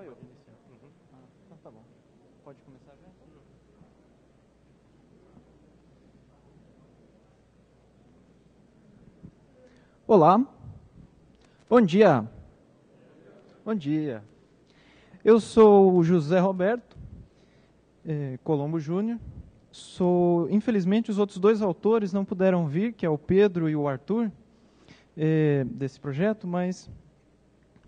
Só eu Uhum. Ah, então tá bom. Pode começar já? Olá. Bom dia. Bom dia. Eu sou o José Roberto eh, Colombo Júnior. Sou, infelizmente, os outros dois autores não puderam vir, que é o Pedro e o Arthur, eh, desse projeto, mas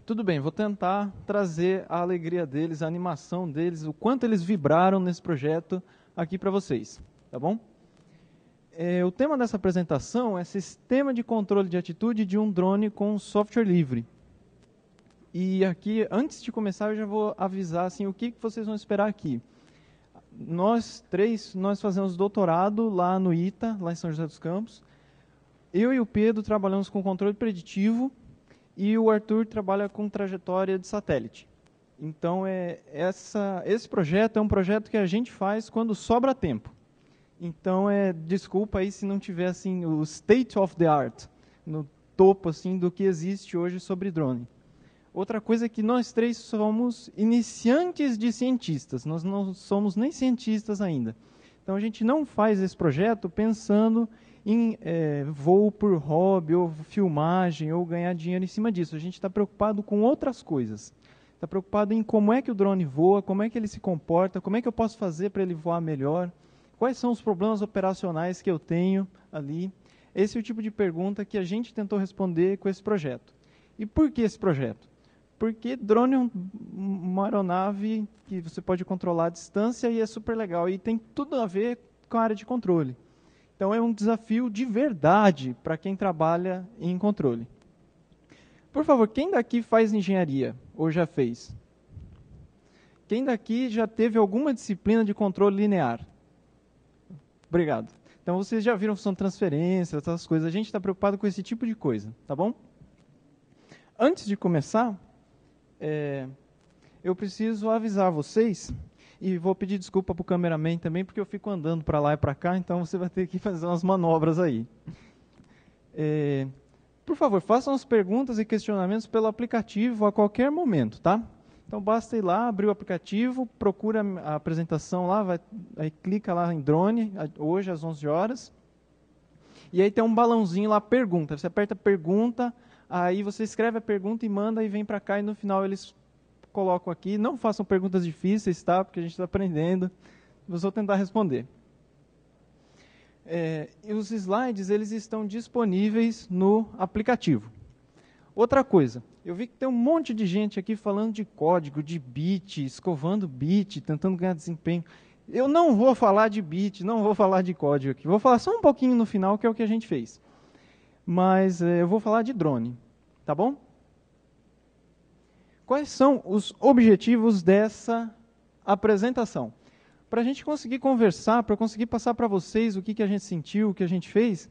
tudo bem, vou tentar trazer a alegria deles, a animação deles, o quanto eles vibraram nesse projeto aqui para vocês, tá bom? É, o tema dessa apresentação é Sistema de Controle de Atitude de um Drone com Software Livre. E aqui, antes de começar, eu já vou avisar assim, o que, que vocês vão esperar aqui. Nós três, nós fazemos doutorado lá no ITA, lá em São José dos Campos. Eu e o Pedro trabalhamos com controle preditivo e o Arthur trabalha com trajetória de satélite. Então, é, essa, esse projeto é um projeto que a gente faz quando sobra tempo. Então, é, desculpa aí se não tiver assim, o state of the art, no topo assim, do que existe hoje sobre drone. Outra coisa é que nós três somos iniciantes de cientistas, nós não somos nem cientistas ainda. Então, a gente não faz esse projeto pensando em é, voo por hobby, ou filmagem, ou ganhar dinheiro em cima disso. A gente está preocupado com outras coisas. Está preocupado em como é que o drone voa, como é que ele se comporta, como é que eu posso fazer para ele voar melhor, quais são os problemas operacionais que eu tenho ali. Esse é o tipo de pergunta que a gente tentou responder com esse projeto. E por que esse projeto? Porque drone é um, uma aeronave que você pode controlar a distância e é super legal. E tem tudo a ver com a área de controle. Então é um desafio de verdade para quem trabalha em controle. Por favor, quem daqui faz engenharia ou já fez? Quem daqui já teve alguma disciplina de controle linear? Obrigado. Então vocês já viram função de transferência, essas coisas. A gente está preocupado com esse tipo de coisa, tá bom? Antes de começar, é, eu preciso avisar vocês e vou pedir desculpa para o cameraman também, porque eu fico andando para lá e para cá, então você vai ter que fazer umas manobras aí. É, por favor, façam as perguntas e questionamentos pelo aplicativo a qualquer momento, tá? Então basta ir lá, abrir o aplicativo, procura a apresentação lá, vai, aí clica lá em drone, hoje às 11 horas. E aí tem um balãozinho lá, pergunta. Você aperta pergunta, aí você escreve a pergunta e manda e vem para cá e no final eles colocam aqui. Não façam perguntas difíceis, tá? Porque a gente está aprendendo. Eu vou tentar responder. É, e os slides eles estão disponíveis no aplicativo. Outra coisa, eu vi que tem um monte de gente aqui falando de código, de bit, escovando bit, tentando ganhar desempenho. Eu não vou falar de bit, não vou falar de código aqui. Vou falar só um pouquinho no final, que é o que a gente fez. Mas é, eu vou falar de drone, tá bom? Quais são os objetivos dessa apresentação? Para a gente conseguir conversar, para conseguir passar para vocês o que, que a gente sentiu, o que a gente fez,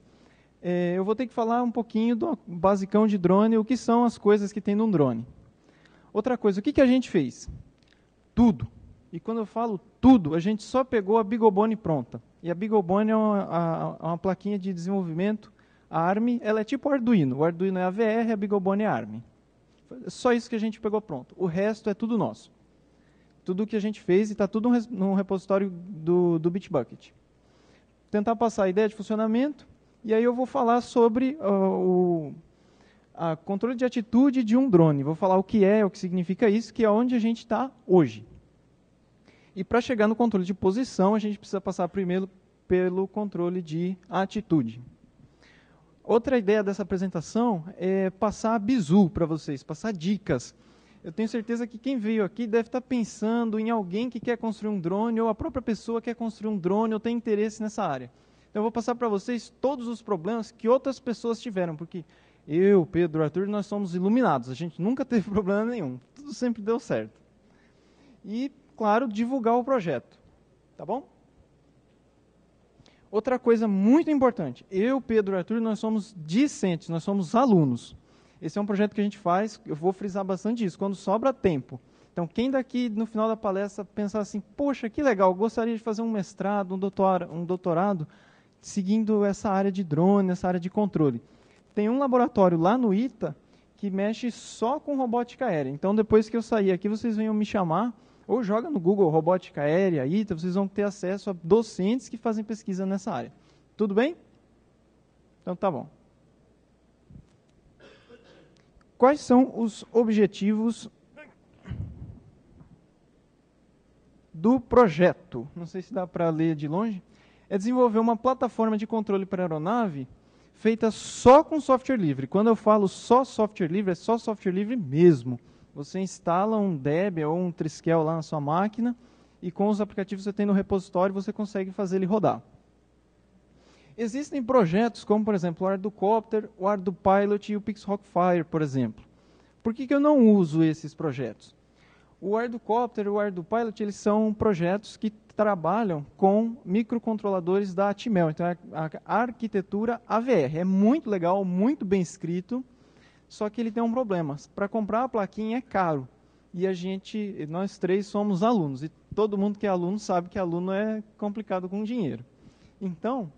é, eu vou ter que falar um pouquinho do basicão de drone, o que são as coisas que tem num drone. Outra coisa, o que, que a gente fez? Tudo. E quando eu falo tudo, a gente só pegou a Bigobone pronta. E a Bigobone é uma, a, uma plaquinha de desenvolvimento, a ARM, ela é tipo Arduino. O Arduino é AVR, a Bigobone é ARM. Só isso que a gente pegou pronto. O resto é tudo nosso. Tudo que a gente fez e está tudo no repositório do, do Bitbucket. Tentar passar a ideia de funcionamento e aí eu vou falar sobre uh, o a controle de atitude de um drone. Vou falar o que é, o que significa isso, que é onde a gente está hoje. E para chegar no controle de posição, a gente precisa passar primeiro pelo controle de atitude. Outra ideia dessa apresentação é passar bizu para vocês, passar dicas. Eu tenho certeza que quem veio aqui deve estar tá pensando em alguém que quer construir um drone, ou a própria pessoa quer construir um drone, ou tem interesse nessa área. Então, eu vou passar para vocês todos os problemas que outras pessoas tiveram, porque eu, Pedro, Arthur, nós somos iluminados. A gente nunca teve problema nenhum. Tudo sempre deu certo. E, claro, divulgar o projeto. Tá bom? Outra coisa muito importante, eu, Pedro e Arthur, nós somos discentes, nós somos alunos. Esse é um projeto que a gente faz, eu vou frisar bastante isso, quando sobra tempo. Então, quem daqui no final da palestra pensar assim, poxa, que legal, gostaria de fazer um mestrado, um doutorado, um doutorado seguindo essa área de drone, essa área de controle. Tem um laboratório lá no ITA que mexe só com robótica aérea. Então, depois que eu sair aqui, vocês venham me chamar ou joga no Google Robótica Aérea, ITA, vocês vão ter acesso a docentes que fazem pesquisa nessa área. Tudo bem? Então tá bom. Quais são os objetivos do projeto? Não sei se dá para ler de longe. É desenvolver uma plataforma de controle para aeronave feita só com software livre. Quando eu falo só software livre, é só software livre mesmo. Você instala um Debian ou um Triskel lá na sua máquina e com os aplicativos que você tem no repositório você consegue fazer ele rodar. Existem projetos como, por exemplo, o Arducopter, o Ardupilot e o PixRockFire, por exemplo. Por que, que eu não uso esses projetos? O Arducopter e o Ardupilot eles são projetos que trabalham com microcontroladores da Atmel, então é a arquitetura AVR. É muito legal, muito bem escrito, só que ele tem um problema. Para comprar a plaquinha é caro. E a gente, nós três somos alunos. E todo mundo que é aluno sabe que aluno é complicado com dinheiro. Então,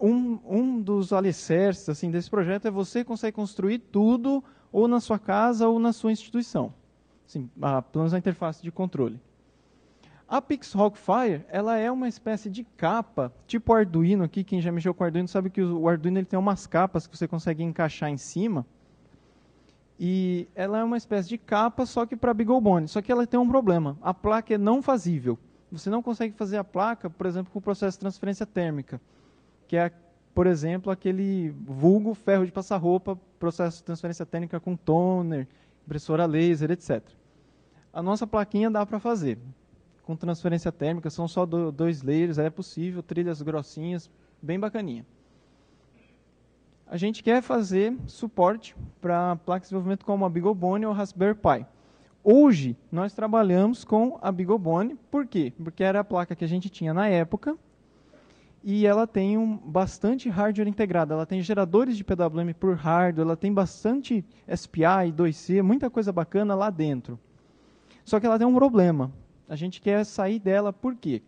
um, um dos alicerces assim, desse projeto é você consegue construir tudo ou na sua casa ou na sua instituição. Assim, a, pelo menos a interface de controle. A Pix Fire ela é uma espécie de capa, tipo Arduino aqui, quem já mexeu com Arduino sabe que o Arduino ele tem umas capas que você consegue encaixar em cima. E ela é uma espécie de capa, só que para BeagleBone. Só que ela tem um problema, a placa é não fazível. Você não consegue fazer a placa, por exemplo, com o processo de transferência térmica, que é, por exemplo, aquele vulgo ferro de passar roupa, processo de transferência térmica com toner, impressora laser, etc. A nossa plaquinha dá para fazer com transferência térmica, são só do, dois layers, é possível, trilhas grossinhas, bem bacaninha. A gente quer fazer suporte para placas de desenvolvimento como a BeagleBone ou Raspberry Pi. Hoje, nós trabalhamos com a BeagleBone, por quê? Porque era a placa que a gente tinha na época, e ela tem um, bastante hardware integrado. Ela tem geradores de PWM por hardware, ela tem bastante SPI, 2C, muita coisa bacana lá dentro. Só que ela tem um problema a gente quer sair dela, por quê?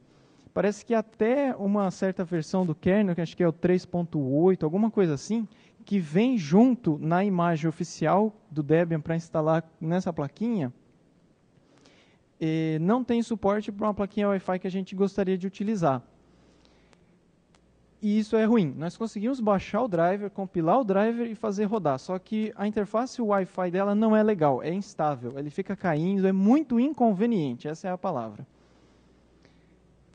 Parece que até uma certa versão do kernel, que acho que é o 3.8, alguma coisa assim, que vem junto na imagem oficial do Debian para instalar nessa plaquinha, eh, não tem suporte para uma plaquinha Wi-Fi que a gente gostaria de utilizar. E isso é ruim. Nós conseguimos baixar o driver, compilar o driver e fazer rodar. Só que a interface Wi-Fi dela não é legal, é instável. Ele fica caindo, é muito inconveniente. Essa é a palavra.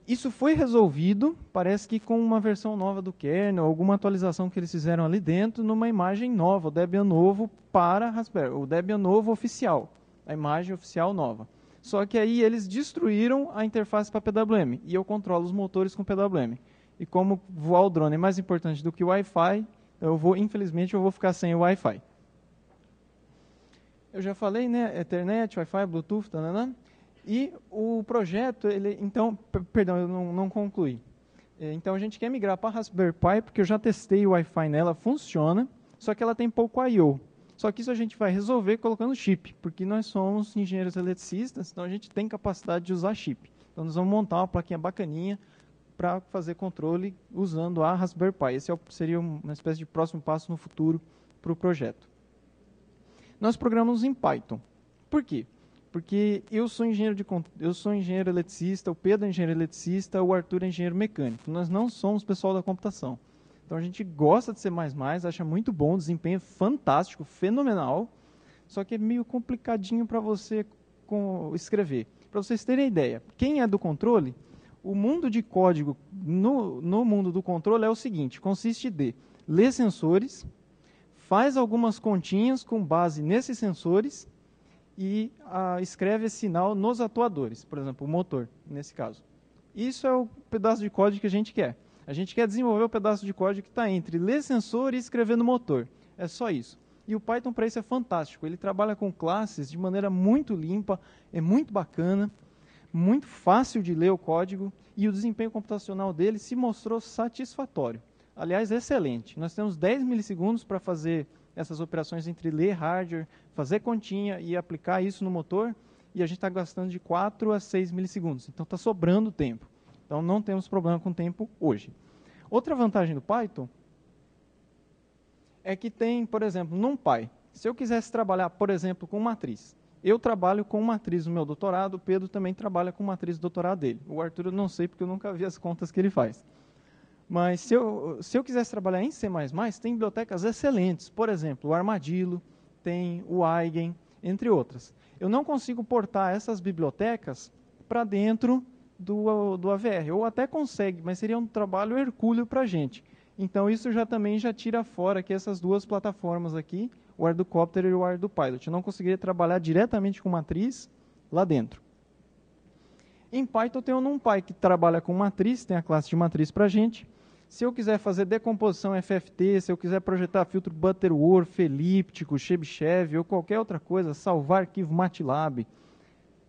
Isso foi resolvido, parece que com uma versão nova do kernel, alguma atualização que eles fizeram ali dentro, numa imagem nova, o Debian novo para Raspberry, o Debian novo oficial, a imagem oficial nova. Só que aí eles destruíram a interface para PWM e eu controlo os motores com PWM e como voar o drone é mais importante do que o Wi-Fi, eu vou, infelizmente, eu vou ficar sem o Wi-Fi. Eu já falei, né, Ethernet, Wi-Fi, Bluetooth, tananã. Tá, né, né? E o projeto, ele, então, perdão, eu não, não concluí. É, então a gente quer migrar para a Raspberry Pi, porque eu já testei o Wi-Fi nela, funciona, só que ela tem pouco I/O. Só que isso a gente vai resolver colocando chip, porque nós somos engenheiros eletricistas, então a gente tem capacidade de usar chip. Então nós vamos montar uma plaquinha bacaninha, para fazer controle usando a Raspberry Pi. Esse é seria uma espécie de próximo passo no futuro para o projeto. Nós programamos em Python. Por quê? Porque eu sou engenheiro de eu sou engenheiro eletricista, o Pedro é engenheiro eletricista, o Arthur é engenheiro mecânico. Nós não somos pessoal da computação. Então a gente gosta de C++, acha muito bom, desempenho fantástico, fenomenal, só que é meio complicadinho para você escrever. Para vocês terem ideia, quem é do controle o mundo de código no, no mundo do controle é o seguinte: consiste de ler sensores, faz algumas continhas com base nesses sensores e ah, escreve esse sinal nos atuadores, por exemplo, o motor, nesse caso. Isso é o pedaço de código que a gente quer. A gente quer desenvolver o pedaço de código que está entre ler sensor e escrever no motor. É só isso. E o Python para isso é fantástico. Ele trabalha com classes de maneira muito limpa, é muito bacana muito fácil de ler o código e o desempenho computacional dele se mostrou satisfatório. Aliás, excelente. Nós temos 10 milissegundos para fazer essas operações entre ler hardware, fazer continha e aplicar isso no motor, e a gente está gastando de 4 a 6 milissegundos. Então está sobrando tempo. Então não temos problema com tempo hoje. Outra vantagem do Python é que tem, por exemplo, NumPy. Se eu quisesse trabalhar, por exemplo, com matriz, eu trabalho com matriz no meu doutorado, o Pedro também trabalha com matriz do doutorado dele. O Arthur eu não sei porque eu nunca vi as contas que ele faz. Mas se eu, se eu quisesse trabalhar em C++, tem bibliotecas excelentes. Por exemplo, o Armadillo, tem o Eigen, entre outras. Eu não consigo portar essas bibliotecas para dentro do, do AVR. Ou até consegue, mas seria um trabalho hercúleo para a gente. Então, isso já também já tira fora que essas duas plataformas aqui o ar do copter e o ar do pilot. Eu não conseguiria trabalhar diretamente com matriz lá dentro. Em Python, eu tenho o NumPy que trabalha com matriz, tem a classe de matriz para gente. Se eu quiser fazer decomposição FFT, se eu quiser projetar filtro Butterworth, elíptico, Chebyshev ou qualquer outra coisa, salvar arquivo MATLAB,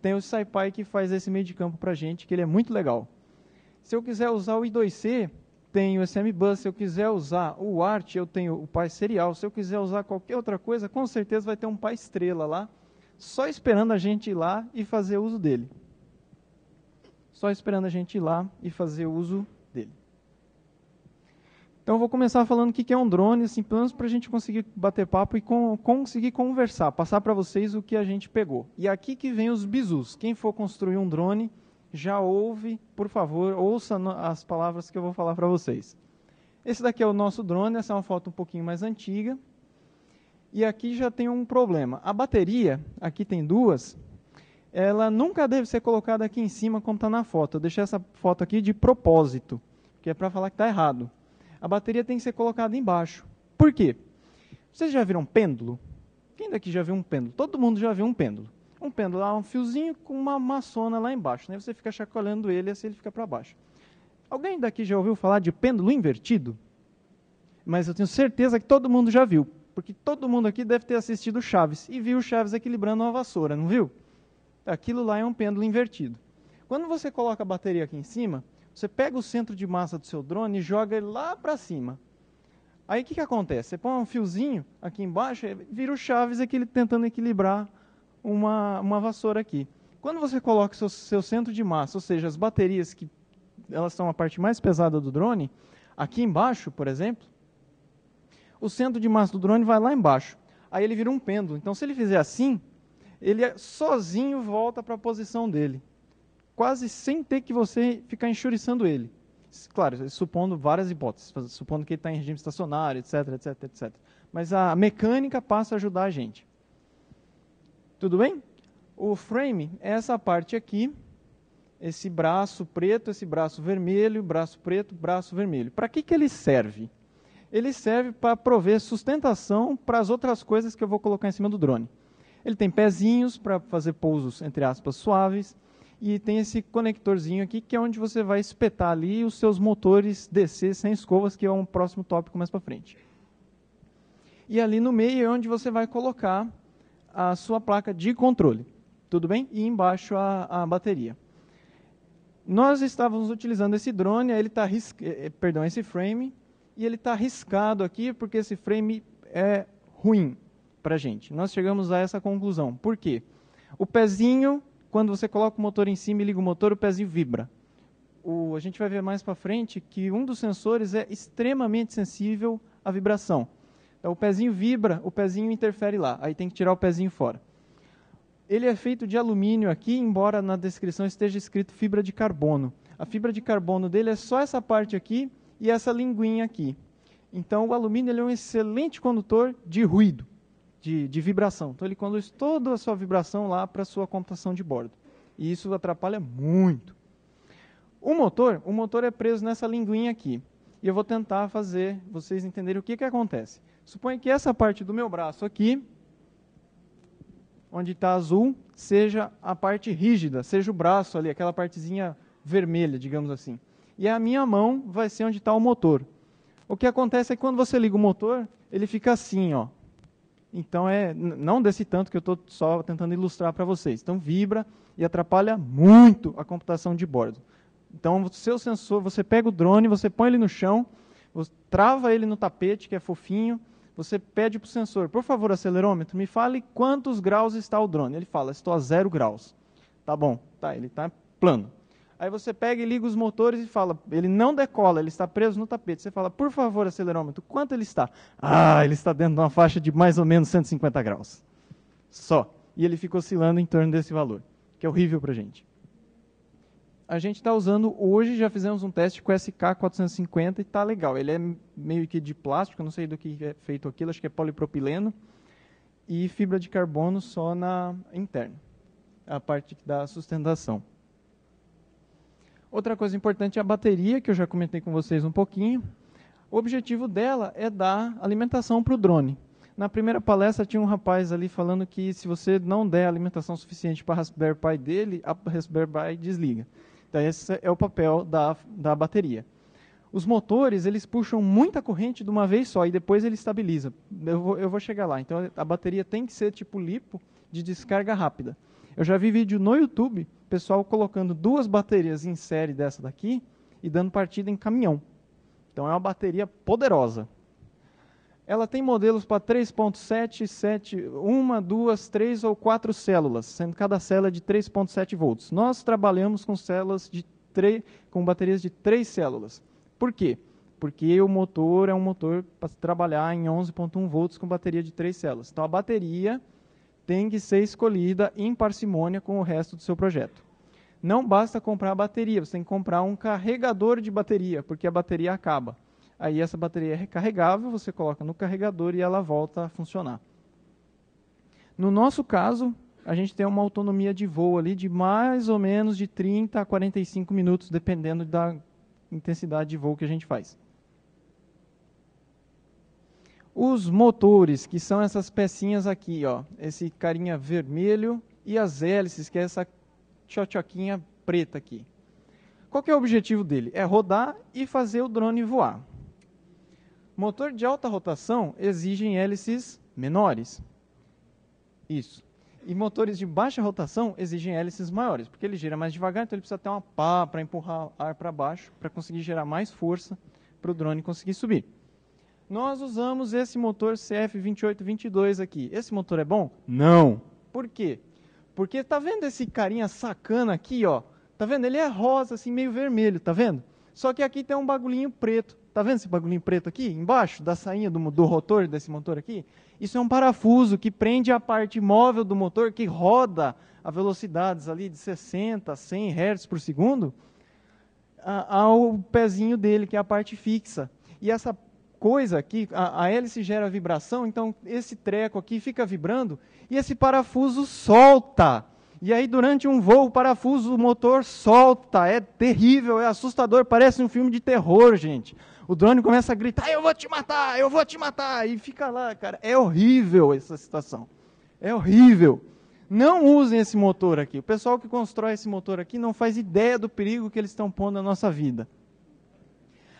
tem o SciPy que faz esse meio de campo para gente, que ele é muito legal. Se eu quiser usar o I2C, tenho esse se eu quiser usar o Art, eu tenho o Pai Serial, se eu quiser usar qualquer outra coisa, com certeza vai ter um Pai Estrela lá, só esperando a gente ir lá e fazer uso dele. Só esperando a gente ir lá e fazer uso dele. Então eu vou começar falando o que é um drone, assim, pelo menos para a gente conseguir bater papo e com, conseguir conversar, passar para vocês o que a gente pegou. E é aqui que vem os bizus. Quem for construir um drone já ouve, por favor, ouça as palavras que eu vou falar para vocês. Esse daqui é o nosso drone, essa é uma foto um pouquinho mais antiga. E aqui já tem um problema. A bateria, aqui tem duas, ela nunca deve ser colocada aqui em cima como está na foto. Eu deixei essa foto aqui de propósito, que é para falar que está errado. A bateria tem que ser colocada embaixo. Por quê? Vocês já viram um pêndulo? Quem daqui já viu um pêndulo? Todo mundo já viu um pêndulo um pêndulo, um fiozinho com uma maçona lá embaixo. Né? Você fica chacoalhando ele assim ele fica para baixo. Alguém daqui já ouviu falar de pêndulo invertido? Mas eu tenho certeza que todo mundo já viu, porque todo mundo aqui deve ter assistido Chaves e viu Chaves equilibrando uma vassoura, não viu? Aquilo lá é um pêndulo invertido. Quando você coloca a bateria aqui em cima, você pega o centro de massa do seu drone e joga ele lá para cima. Aí o que, que acontece? Você põe um fiozinho aqui embaixo, vira o Chaves aqui, tentando equilibrar uma, uma vassoura aqui. Quando você coloca seu, seu centro de massa, ou seja, as baterias que elas são a parte mais pesada do drone, aqui embaixo, por exemplo, o centro de massa do drone vai lá embaixo. Aí ele vira um pêndulo. Então, se ele fizer assim, ele é sozinho volta para a posição dele, quase sem ter que você ficar enxuriçando ele. Claro, é, supondo várias hipóteses, supondo que ele está em regime estacionário, etc, etc, etc. Mas a mecânica passa a ajudar a gente. Tudo bem? O frame é essa parte aqui, esse braço preto, esse braço vermelho, braço preto, braço vermelho. Para que, que ele serve? Ele serve para prover sustentação para as outras coisas que eu vou colocar em cima do drone. Ele tem pezinhos para fazer pousos, entre aspas, suaves, e tem esse conectorzinho aqui, que é onde você vai espetar ali os seus motores DC sem escovas, que é um próximo tópico mais para frente. E ali no meio é onde você vai colocar a sua placa de controle, tudo bem? E embaixo a, a bateria. Nós estávamos utilizando esse drone, ele tá eh, eh, perdão, esse frame, e ele está riscado aqui porque esse frame é ruim para a gente. Nós chegamos a essa conclusão. Por quê? O pezinho, quando você coloca o motor em cima e liga o motor, o pezinho vibra. O, a gente vai ver mais para frente que um dos sensores é extremamente sensível à vibração. É, o pezinho vibra, o pezinho interfere lá, aí tem que tirar o pezinho fora. Ele é feito de alumínio aqui, embora na descrição esteja escrito fibra de carbono. A fibra de carbono dele é só essa parte aqui e essa linguinha aqui. Então, o alumínio ele é um excelente condutor de ruído, de, de vibração. Então, ele conduz toda a sua vibração lá para a sua computação de bordo. E isso atrapalha muito. O motor, o motor é preso nessa linguinha aqui. E eu vou tentar fazer vocês entenderem o que, que acontece. Suponha que essa parte do meu braço aqui, onde está azul, seja a parte rígida, seja o braço ali, aquela partezinha vermelha, digamos assim. E a minha mão vai ser onde está o motor. O que acontece é que quando você liga o motor, ele fica assim, ó. Então é não desse tanto que eu estou só tentando ilustrar para vocês. Então vibra e atrapalha muito a computação de bordo. Então o seu sensor, você pega o drone, você põe ele no chão, você trava ele no tapete que é fofinho, você pede para o sensor, por favor, acelerômetro, me fale quantos graus está o drone. Ele fala, estou a zero graus. Tá bom, tá, ele está plano. Aí você pega e liga os motores e fala, ele não decola, ele está preso no tapete. Você fala, por favor, acelerômetro, quanto ele está? Ah, ele está dentro de uma faixa de mais ou menos 150 graus. Só. E ele fica oscilando em torno desse valor, que é horrível para gente a gente está usando hoje, já fizemos um teste com SK450 e está legal. Ele é meio que de plástico, não sei do que é feito aquilo, acho que é polipropileno. E fibra de carbono só na interna, a parte da sustentação. Outra coisa importante é a bateria, que eu já comentei com vocês um pouquinho. O objetivo dela é dar alimentação para o drone. Na primeira palestra tinha um rapaz ali falando que se você não der alimentação suficiente para a Raspberry Pi dele, a Raspberry Pi desliga. Então, esse é o papel da, da bateria. Os motores, eles puxam muita corrente de uma vez só e depois ele estabiliza. Eu vou, eu vou chegar lá. Então, a bateria tem que ser tipo lipo de descarga rápida. Eu já vi vídeo no YouTube, pessoal colocando duas baterias em série dessa daqui e dando partida em caminhão. Então, é uma bateria poderosa ela tem modelos para 3.7, 7, 1, 2, 3 ou 4 células, sendo cada célula de 3.7 volts. Nós trabalhamos com células de 3, com baterias de 3 células. Por quê? Porque o motor é um motor para trabalhar em 11.1 volts com bateria de 3 células. Então a bateria tem que ser escolhida em parcimônia com o resto do seu projeto. Não basta comprar a bateria, você tem que comprar um carregador de bateria, porque a bateria acaba. Aí essa bateria é recarregável, você coloca no carregador e ela volta a funcionar. No nosso caso, a gente tem uma autonomia de voo ali de mais ou menos de 30 a 45 minutos, dependendo da intensidade de voo que a gente faz. Os motores, que são essas pecinhas aqui, ó, esse carinha vermelho e as hélices, que é essa tchotchoquinha preta aqui. Qual é o objetivo dele? É rodar e fazer o drone voar. Motor de alta rotação exigem hélices menores. Isso. E motores de baixa rotação exigem hélices maiores, porque ele gira mais devagar, então ele precisa ter uma pá para empurrar ar para baixo, para conseguir gerar mais força para o drone conseguir subir. Nós usamos esse motor CF2822 aqui. Esse motor é bom? Não. Por quê? Porque tá vendo esse carinha sacana aqui, ó? Tá vendo? Ele é rosa, assim, meio vermelho, tá vendo? Só que aqui tem um bagulhinho preto. Tá vendo esse em preto aqui? Embaixo da sainha do, do rotor desse motor aqui? Isso é um parafuso que prende a parte móvel do motor que roda a velocidades ali de 60, 100 Hz por segundo ao pezinho dele, que é a parte fixa. E essa coisa aqui, a, a hélice gera vibração, então esse treco aqui fica vibrando e esse parafuso solta. E aí, durante um voo, o parafuso, o motor solta. É terrível, é assustador, parece um filme de terror, gente o drone começa a gritar: Eu vou te matar, eu vou te matar. E fica lá, cara. É horrível essa situação. É horrível. Não usem esse motor aqui. O pessoal que constrói esse motor aqui não faz ideia do perigo que eles estão pondo na nossa vida.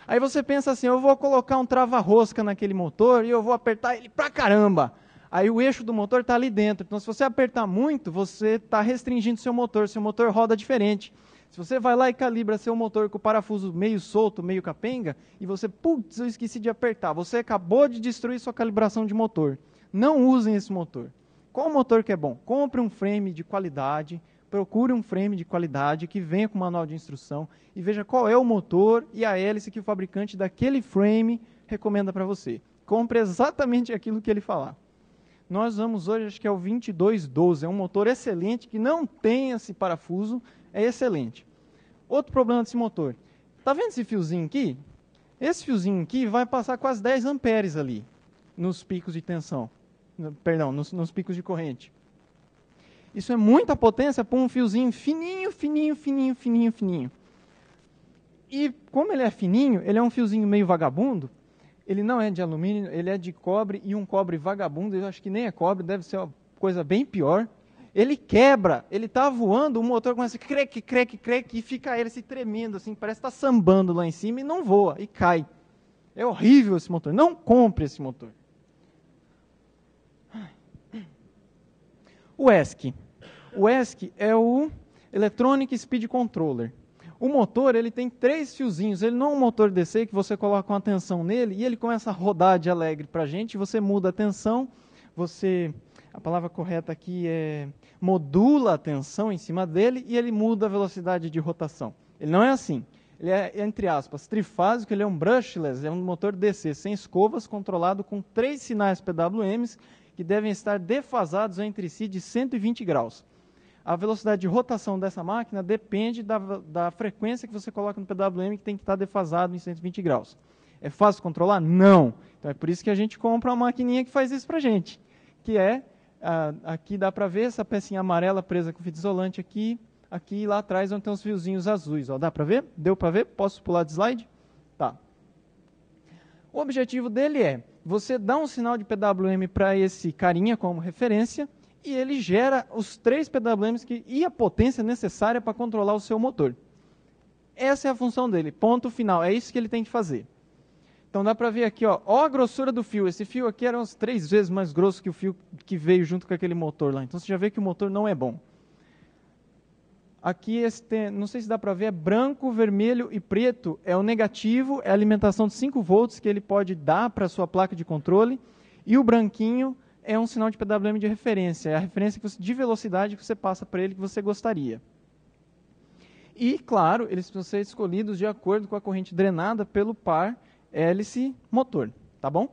Aí você pensa assim: eu vou colocar um trava-rosca naquele motor e eu vou apertar ele pra caramba. Aí o eixo do motor está ali dentro. Então, se você apertar muito, você está restringindo seu motor. Seu motor roda diferente. Se você vai lá e calibra seu motor com o parafuso meio solto, meio capenga, e você, putz, eu esqueci de apertar, você acabou de destruir sua calibração de motor. Não usem esse motor. Qual motor que é bom? Compre um frame de qualidade, procure um frame de qualidade que venha com manual de instrução e veja qual é o motor e a hélice que o fabricante daquele frame recomenda para você. Compre exatamente aquilo que ele falar. Nós vamos hoje, acho que é o 2212, é um motor excelente que não tem esse parafuso, é excelente. Outro problema desse motor. Está vendo esse fiozinho aqui? Esse fiozinho aqui vai passar quase 10 amperes ali, nos picos de tensão. Perdão, nos, nos picos de corrente. Isso é muita potência para um fiozinho fininho, fininho, fininho, fininho, fininho. E como ele é fininho, ele é um fiozinho meio vagabundo, ele não é de alumínio, ele é de cobre e um cobre vagabundo, eu acho que nem é cobre, deve ser uma coisa bem pior ele quebra, ele tá voando, o motor começa a creque, creque, creque, e fica ele se tremendo, assim, parece que está sambando lá em cima e não voa, e cai. É horrível esse motor, não compre esse motor. O ESC. O ESC é o Electronic Speed Controller. O motor ele tem três fiozinhos, ele não é um motor DC que você coloca uma tensão nele e ele começa a rodar de alegre para a gente, você muda a tensão, você a palavra correta aqui é modula a tensão em cima dele e ele muda a velocidade de rotação. Ele não é assim. Ele é, entre aspas, trifásico, ele é um brushless, é um motor DC sem escovas, controlado com três sinais PWMs que devem estar defasados entre si de 120 graus. A velocidade de rotação dessa máquina depende da, da frequência que você coloca no PWM, que tem que estar defasado em 120 graus. É fácil controlar? Não. Então é por isso que a gente compra uma maquininha que faz isso pra gente, que é ah, aqui dá para ver essa pecinha amarela presa com fita isolante aqui, aqui e lá atrás onde tem os fiozinhos azuis. Ó, dá para ver? Deu para ver? Posso pular de slide? Tá. O objetivo dele é, você dá um sinal de PWM para esse carinha como referência, e ele gera os três PWMs que, e a potência necessária para controlar o seu motor. Essa é a função dele, ponto final, é isso que ele tem que fazer. Então dá para ver aqui, ó, ó a grossura do fio. Esse fio aqui era uns três vezes mais grosso que o fio que veio junto com aquele motor lá. Então você já vê que o motor não é bom. Aqui, este, não sei se dá para ver, é branco, vermelho e preto. É o negativo, é a alimentação de 5 volts que ele pode dar para a sua placa de controle. E o branquinho é um sinal de PWM de referência. É a referência você, de velocidade que você passa para ele que você gostaria. E, claro, eles precisam ser escolhidos de acordo com a corrente drenada pelo par hélice, motor, tá bom?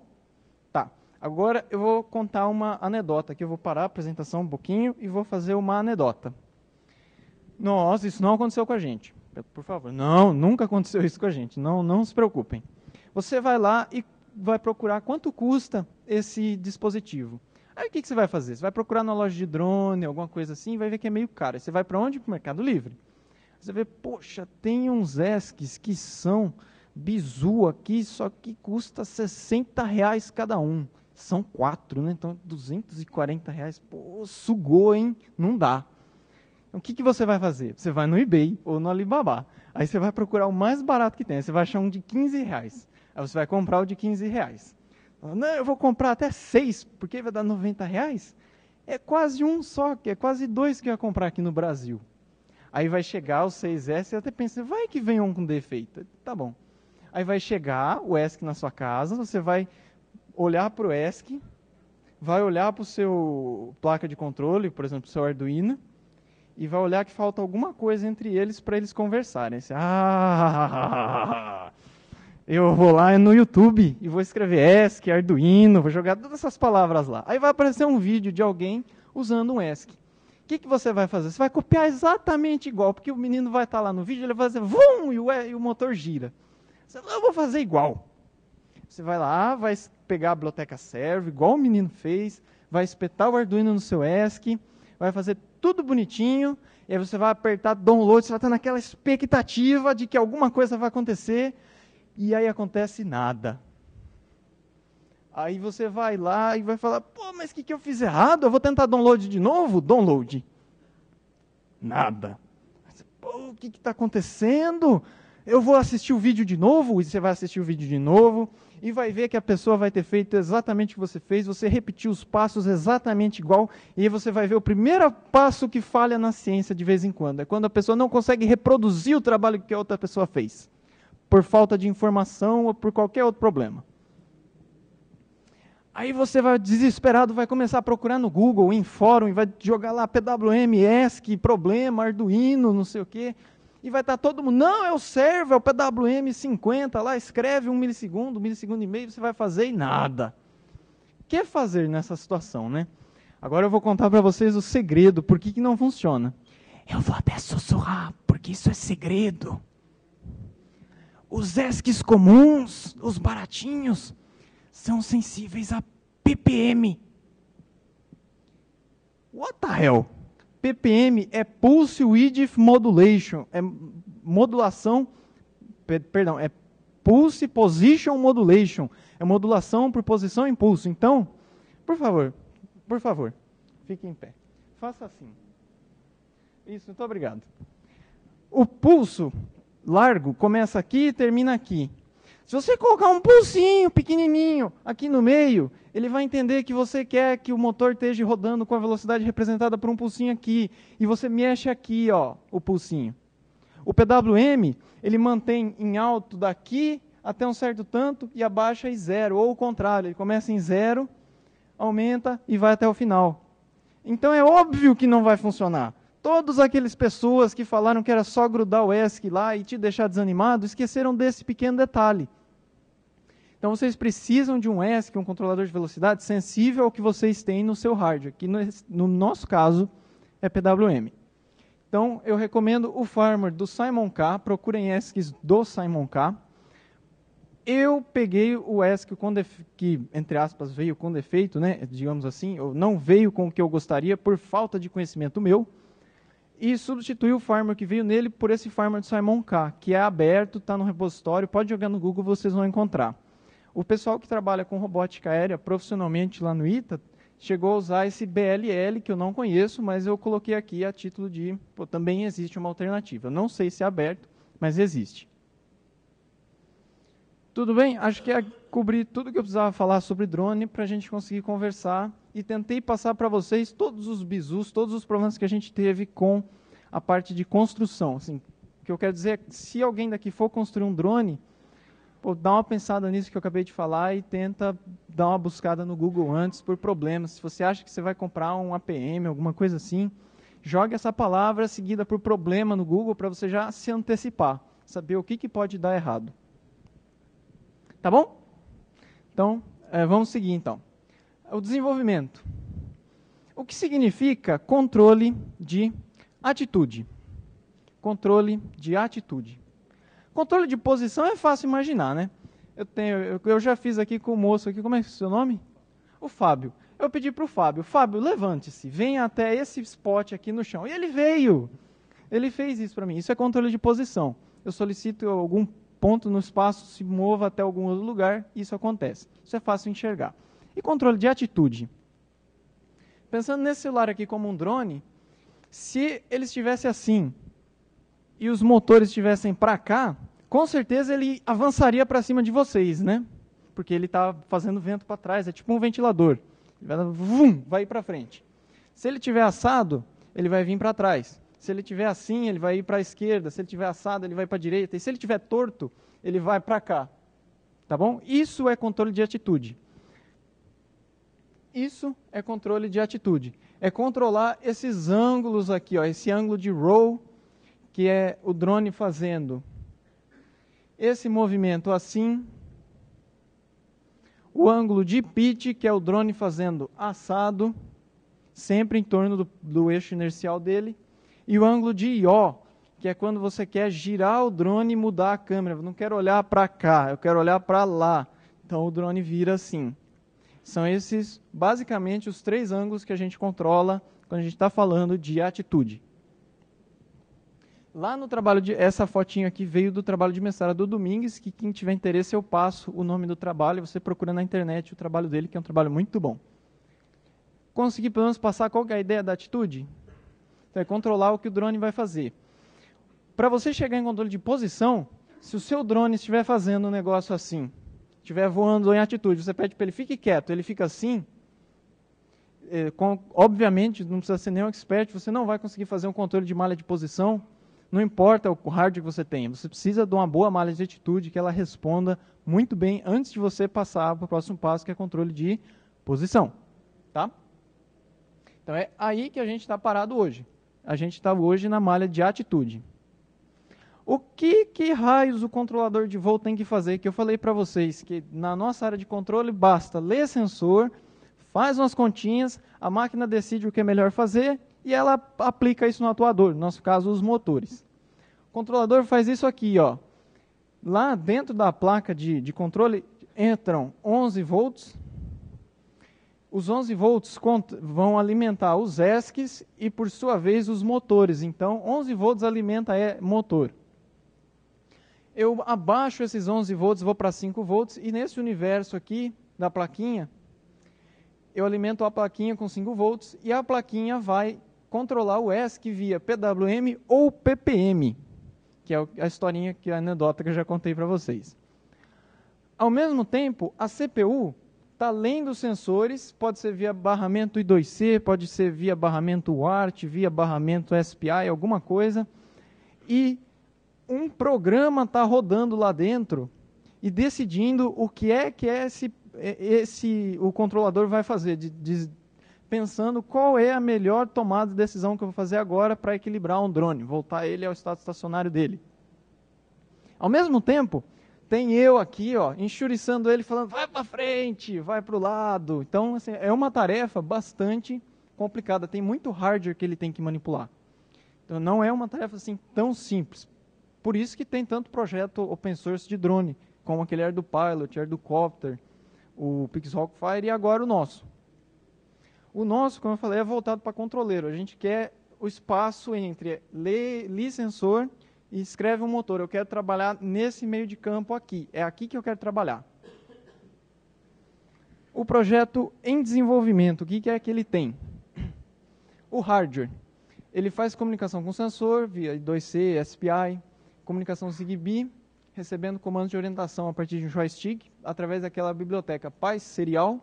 Tá. Agora eu vou contar uma anedota, aqui eu vou parar a apresentação um pouquinho e vou fazer uma anedota. Nossa, isso não aconteceu com a gente. Por favor, não, nunca aconteceu isso com a gente. Não, não se preocupem. Você vai lá e vai procurar quanto custa esse dispositivo. Aí o que, que você vai fazer? Você vai procurar na loja de drone, alguma coisa assim, vai ver que é meio caro. você vai para onde? Para o Mercado Livre. Você vê, poxa, tem uns ESCs que são bizu aqui, só que custa 60 reais cada um. São quatro, né? Então, 240 reais. Pô, sugou, hein? Não dá. Então, o que, que você vai fazer? Você vai no eBay ou no Alibaba. Aí você vai procurar o mais barato que tem. Aí você vai achar um de 15 reais. Aí você vai comprar o de 15 reais. Não, eu vou comprar até seis, porque vai dar 90 reais. É quase um só, é quase dois que eu ia comprar aqui no Brasil. Aí vai chegar o 6S e até pensa, vai que vem um com defeito. Tá bom. Aí vai chegar o ESC na sua casa, você vai olhar para o ESC, vai olhar para o seu placa de controle, por exemplo, o seu Arduino, e vai olhar que falta alguma coisa entre eles para eles conversarem. Você, ah, eu vou lá no YouTube e vou escrever ESC, Arduino, vou jogar todas essas palavras lá. Aí vai aparecer um vídeo de alguém usando um ESC. O que, que você vai fazer? Você vai copiar exatamente igual, porque o menino vai estar tá lá no vídeo, ele vai fazer VUM e o motor gira. Você eu vou fazer igual. Você vai lá, vai pegar a biblioteca serve, igual o menino fez, vai espetar o Arduino no seu ESC, vai fazer tudo bonitinho, e aí você vai apertar download, você vai estar naquela expectativa de que alguma coisa vai acontecer, e aí acontece nada. Aí você vai lá e vai falar, pô, mas o que, que eu fiz errado? Eu vou tentar download de novo? Download. Nada. Pô, o que está acontecendo? eu vou assistir o vídeo de novo, e você vai assistir o vídeo de novo, e vai ver que a pessoa vai ter feito exatamente o que você fez, você repetiu os passos exatamente igual, e aí você vai ver o primeiro passo que falha na ciência de vez em quando. É quando a pessoa não consegue reproduzir o trabalho que a outra pessoa fez, por falta de informação ou por qualquer outro problema. Aí você vai desesperado, vai começar a procurar no Google, em fórum, vai jogar lá PWM, ESC, problema, Arduino, não sei o quê e vai estar tá todo mundo, não, é o servo, é o PWM50 lá, escreve um milissegundo, um milissegundo e meio, você vai fazer e nada. O que fazer nessa situação, né? Agora eu vou contar para vocês o segredo, por que, que não funciona. Eu vou até sussurrar, porque isso é segredo. Os ESCs comuns, os baratinhos, são sensíveis a ppm. What the hell? PPM é Pulse Width Modulation, é modulação, perdão, é Pulse Position Modulation, é modulação por posição e pulso. Então, por favor, por favor, fique em pé. Faça assim. Isso, muito obrigado. O pulso largo começa aqui e termina aqui. Se você colocar um pulsinho pequenininho aqui no meio, ele vai entender que você quer que o motor esteja rodando com a velocidade representada por um pulsinho aqui, e você mexe aqui, ó, o pulsinho. O PWM, ele mantém em alto daqui até um certo tanto e abaixa em zero, ou o contrário, ele começa em zero, aumenta e vai até o final. Então é óbvio que não vai funcionar. Todos aqueles pessoas que falaram que era só grudar o ESC lá e te deixar desanimado, esqueceram desse pequeno detalhe. Então vocês precisam de um ESC, um controlador de velocidade, sensível ao que vocês têm no seu hardware, que no, nosso caso é PWM. Então eu recomendo o Farmer do Simon K, procurem ESCs do Simon K. Eu peguei o ESC que, entre aspas, veio com defeito, né, digamos assim, ou não veio com o que eu gostaria por falta de conhecimento meu, e substituiu o firmware que veio nele por esse firmware do Simon K, que é aberto, está no repositório, pode jogar no Google, vocês vão encontrar. O pessoal que trabalha com robótica aérea profissionalmente lá no ITA chegou a usar esse BLL, que eu não conheço, mas eu coloquei aqui a título de pô, também existe uma alternativa. Não sei se é aberto, mas existe. Tudo bem? Acho que é cobrir tudo que eu precisava falar sobre drone para a gente conseguir conversar e tentei passar para vocês todos os bizus, todos os problemas que a gente teve com a parte de construção. Assim, o que eu quero dizer é que se alguém daqui for construir um drone, pô, dá uma pensada nisso que eu acabei de falar e tenta dar uma buscada no Google antes por problemas. Se você acha que você vai comprar um APM, alguma coisa assim, jogue essa palavra seguida por problema no Google para você já se antecipar, saber o que, que pode dar errado. Tá bom? Então, é, vamos seguir então o desenvolvimento. O que significa controle de atitude? Controle de atitude. Controle de posição é fácil imaginar, né? Eu, tenho, eu, eu já fiz aqui com o moço aqui, como é, é o seu nome? O Fábio. Eu pedi para o Fábio, Fábio, levante-se, venha até esse spot aqui no chão. E ele veio. Ele fez isso para mim. Isso é controle de posição. Eu solicito algum ponto no espaço, se mova até algum outro lugar, isso acontece. Isso é fácil enxergar. E controle de atitude. Pensando nesse celular aqui como um drone, se ele estivesse assim e os motores estivessem para cá, com certeza ele avançaria para cima de vocês, né? Porque ele está fazendo vento para trás, é tipo um ventilador. Ele vai, vum, vai ir para frente. Se ele tiver assado, ele vai vir para trás. Se ele tiver assim, ele vai ir para a esquerda. Se ele tiver assado, ele vai para a direita. E se ele tiver torto, ele vai para cá. Tá bom? Isso é controle de atitude. Isso é controle de atitude. É controlar esses ângulos aqui, ó, esse ângulo de roll, que é o drone fazendo esse movimento assim, o ângulo de pitch, que é o drone fazendo assado, sempre em torno do, do eixo inercial dele, e o ângulo de yaw, que é quando você quer girar o drone e mudar a câmera. Eu não quero olhar para cá, eu quero olhar para lá. Então o drone vira assim. São esses, basicamente, os três ângulos que a gente controla quando a gente está falando de atitude. Lá no trabalho de. Essa fotinho aqui veio do trabalho de mestrado do Domingues, que quem tiver interesse eu passo o nome do trabalho, você procura na internet o trabalho dele, que é um trabalho muito bom. Consegui, pelo menos, passar qual é a ideia da atitude? Então, é controlar o que o drone vai fazer. Para você chegar em controle de posição, se o seu drone estiver fazendo um negócio assim, estiver voando em atitude, você pede para ele fique quieto, ele fica assim, é, com, obviamente, não precisa ser nenhum expert, você não vai conseguir fazer um controle de malha de posição, não importa o hardware que você tenha, você precisa de uma boa malha de atitude que ela responda muito bem antes de você passar para o próximo passo, que é controle de posição. Tá? Então é aí que a gente está parado hoje. A gente está hoje na malha de atitude. O que, que raios o controlador de voo tem que fazer? Que eu falei para vocês que na nossa área de controle basta ler sensor, faz umas continhas, a máquina decide o que é melhor fazer e ela aplica isso no atuador, no nosso caso, os motores. O controlador faz isso aqui, ó. Lá dentro da placa de, de controle entram 11 volts. Os 11 volts vão alimentar os ESCs e, por sua vez, os motores. Então, 11 volts alimenta é motor eu abaixo esses 11 volts, vou para 5 volts, e nesse universo aqui da plaquinha, eu alimento a plaquinha com 5 volts, e a plaquinha vai controlar o ESC via PWM ou PPM, que é a historinha, que a anedota que eu já contei para vocês. Ao mesmo tempo, a CPU está além dos sensores, pode ser via barramento I2C, pode ser via barramento UART, via barramento SPI, alguma coisa, e um programa está rodando lá dentro e decidindo o que é que esse, é, esse o controlador vai fazer, de, de, pensando qual é a melhor tomada de decisão que eu vou fazer agora para equilibrar um drone, voltar ele ao estado estacionário dele. Ao mesmo tempo, tem eu aqui, ó, enxuriçando ele, falando, vai para frente, vai para o lado. Então, assim, é uma tarefa bastante complicada, tem muito hardware que ele tem que manipular. Então, não é uma tarefa assim tão simples. Por isso que tem tanto projeto open source de drone, como aquele Air do Pilot, Air do Copter, o Pixhawk Fire e agora o nosso. O nosso, como eu falei, é voltado para controleiro. A gente quer o espaço entre lê, sensor e escreve um motor. Eu quero trabalhar nesse meio de campo aqui. É aqui que eu quero trabalhar. O projeto em desenvolvimento, o que, é que ele tem? O hardware. Ele faz comunicação com o sensor via 2C, SPI, comunicação ZigBee, recebendo comandos de orientação a partir de um joystick, através daquela biblioteca PAIS Serial.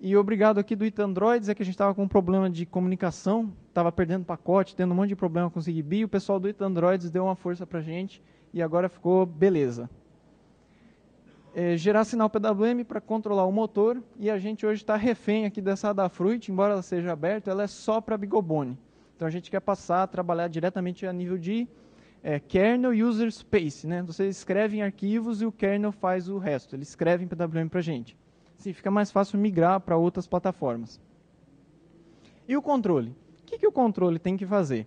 E obrigado aqui do Itandroids, é que a gente estava com um problema de comunicação, estava perdendo pacote, tendo um monte de problema com o ZigBee, o pessoal do Itandroids deu uma força para a gente e agora ficou beleza. É, gerar sinal PWM para controlar o motor e a gente hoje está refém aqui dessa Adafruit, embora ela seja aberta, ela é só para Bigobone. Então a gente quer passar a trabalhar diretamente a nível de é, kernel user space, né? Você escreve em arquivos e o kernel faz o resto. Ele escreve em PWM para gente. Sim, fica mais fácil migrar para outras plataformas. E o controle? O que, que o controle tem que fazer?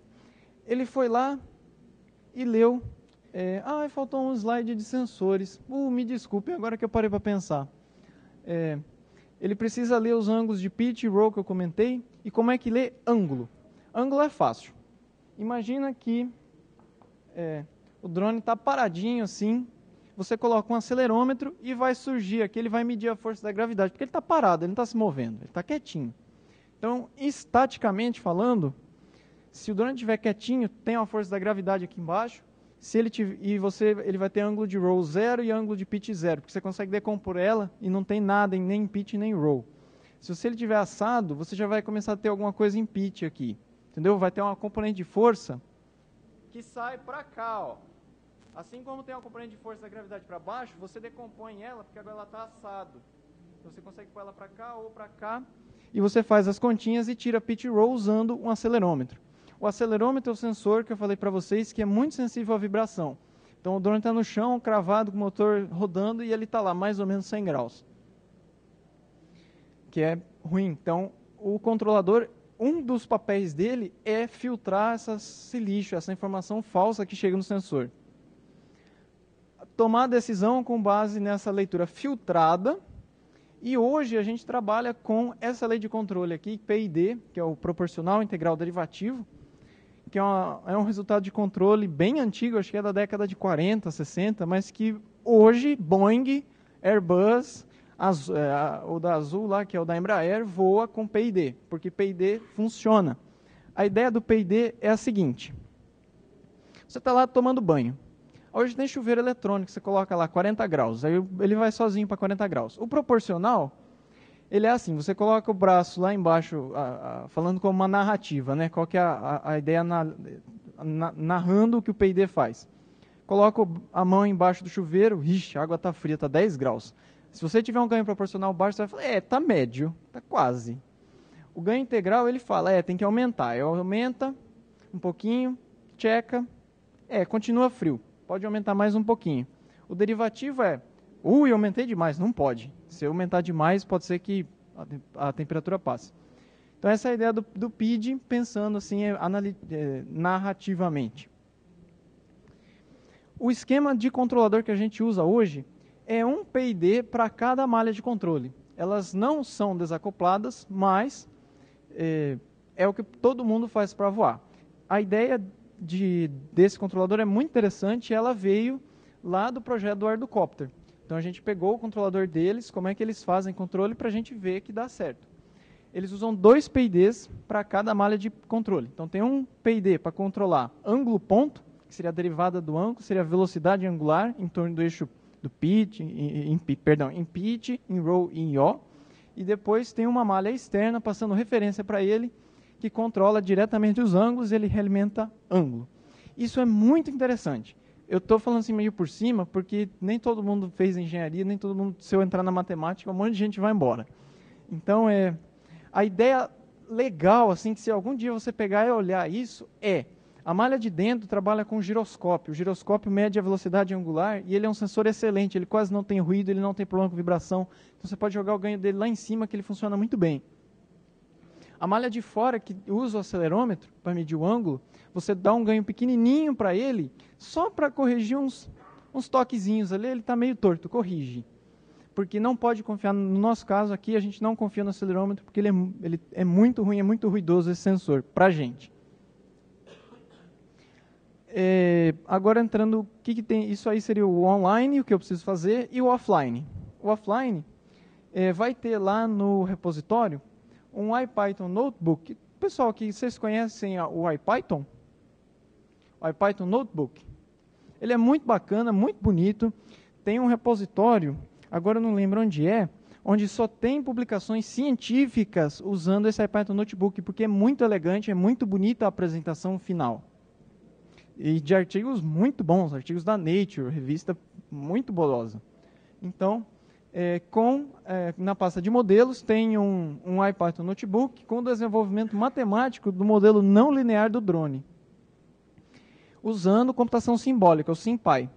Ele foi lá e leu. É, ah, faltou um slide de sensores. Uh, me desculpe, agora que eu parei para pensar. É, ele precisa ler os ângulos de pitch e roll que eu comentei. E como é que lê ângulo? Ângulo é fácil. Imagina que é, o drone está paradinho assim, você coloca um acelerômetro e vai surgir aqui, ele vai medir a força da gravidade, porque ele está parado, ele não está se movendo, ele está quietinho. Então, estaticamente falando, se o drone estiver quietinho, tem uma força da gravidade aqui embaixo, se ele tiver, e você ele vai ter ângulo de roll zero e ângulo de pitch zero, porque você consegue decompor ela e não tem nada em nem pitch nem roll. Se você ele tiver assado, você já vai começar a ter alguma coisa em pitch aqui, entendeu? Vai ter uma componente de força que sai para cá, ó. Assim como tem uma componente de força da gravidade para baixo, você decompõe ela, porque agora ela está assado. Então, você consegue pôr ela para cá ou para cá, e você faz as continhas e tira pit roll usando um acelerômetro. O acelerômetro é o sensor que eu falei para vocês que é muito sensível à vibração. Então o drone está no chão, cravado, com o motor rodando, e ele está lá mais ou menos 100 graus. Que é ruim. Então o controlador um dos papéis dele é filtrar essa, esse lixo, essa informação falsa que chega no sensor. Tomar decisão com base nessa leitura filtrada. E hoje a gente trabalha com essa lei de controle aqui, PID, que é o proporcional integral derivativo, que é, uma, é um resultado de controle bem antigo, acho que é da década de 40, 60, mas que hoje Boeing, Airbus, azul, é, o da Azul lá, que é o da Embraer, voa com P&D, porque P&D funciona. A ideia do P&D é a seguinte, você está lá tomando banho, hoje tem chuveiro eletrônico, você coloca lá 40 graus, aí ele vai sozinho para 40 graus. O proporcional, ele é assim, você coloca o braço lá embaixo, a, a, falando como uma narrativa, né? qual que é a, a ideia na, na, narrando o que o P&D faz. Coloca a mão embaixo do chuveiro, ixi, a água está fria, está 10 graus. Se você tiver um ganho proporcional baixo, você vai falar, é, tá médio, tá quase. O ganho integral, ele fala, é, tem que aumentar. Eu aumenta um pouquinho, checa, é, continua frio. Pode aumentar mais um pouquinho. O derivativo é, ui, aumentei demais, não pode. Se eu aumentar demais, pode ser que a, a temperatura passe. Então essa é a ideia do, do PID, pensando assim, é, é, narrativamente. O esquema de controlador que a gente usa hoje é um PID para cada malha de controle. Elas não são desacopladas, mas é, é o que todo mundo faz para voar. A ideia de, desse controlador é muito interessante, ela veio lá do projeto do Arducopter. Então a gente pegou o controlador deles, como é que eles fazem controle para a gente ver que dá certo. Eles usam dois PIDs para cada malha de controle. Então tem um PID para controlar ângulo ponto, que seria a derivada do ângulo, seria a velocidade angular em torno do eixo do pitch, em, em, perdão, em pitch, em row e em yaw, E depois tem uma malha externa passando referência para ele, que controla diretamente os ângulos, ele realimenta ângulo. Isso é muito interessante. Eu estou falando assim meio por cima, porque nem todo mundo fez engenharia, nem todo mundo, se eu entrar na matemática, um monte de gente vai embora. Então, é, a ideia legal, assim, que se algum dia você pegar e olhar isso, é a malha de dentro trabalha com giroscópio. O giroscópio mede a velocidade angular e ele é um sensor excelente. Ele quase não tem ruído, ele não tem problema com vibração. Então você pode jogar o ganho dele lá em cima, que ele funciona muito bem. A malha de fora, que usa o acelerômetro para medir o ângulo, você dá um ganho pequenininho para ele, só para corrigir uns, uns toquezinhos ali. Ele está meio torto, corrige. Porque não pode confiar, no nosso caso aqui, a gente não confia no acelerômetro, porque ele é, ele é muito ruim, é muito ruidoso esse sensor, para a gente. É, agora entrando, o que, que, tem? Isso aí seria o online, o que eu preciso fazer, e o offline. O offline é, vai ter lá no repositório um IPython Notebook. Pessoal, que vocês conhecem o IPython? O IPython Notebook. Ele é muito bacana, muito bonito. Tem um repositório, agora eu não lembro onde é, onde só tem publicações científicas usando esse IPython Notebook, porque é muito elegante, é muito bonita a apresentação final e de artigos muito bons, artigos da Nature, revista muito bolosa. Então, é, com, é, na pasta de modelos, tem um, um iPython Notebook com desenvolvimento matemático do modelo não linear do drone, usando computação simbólica, o SimPy.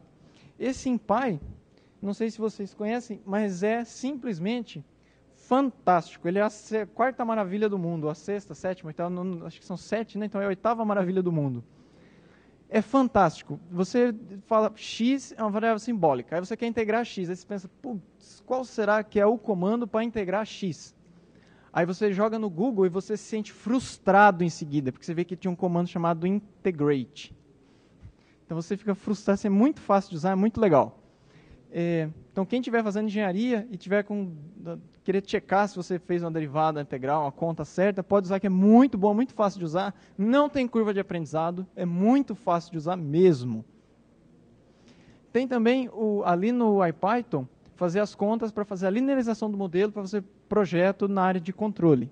Esse SimPy, não sei se vocês conhecem, mas é simplesmente fantástico. Ele é a quarta maravilha do mundo, a sexta, sétima, oitava, acho que são sete, né? então é a oitava maravilha do mundo é fantástico. Você fala x é uma variável simbólica, aí você quer integrar x, aí você pensa, putz, qual será que é o comando para integrar x? Aí você joga no Google e você se sente frustrado em seguida, porque você vê que tinha um comando chamado integrate. Então você fica frustrado, é muito fácil de usar, é muito legal. É, então, quem estiver fazendo engenharia e tiver com querer checar se você fez uma derivada integral, uma conta certa, pode usar que é muito boa, muito fácil de usar. Não tem curva de aprendizado, é muito fácil de usar mesmo. Tem também o, ali no IPython fazer as contas para fazer a linearização do modelo para fazer projeto na área de controle.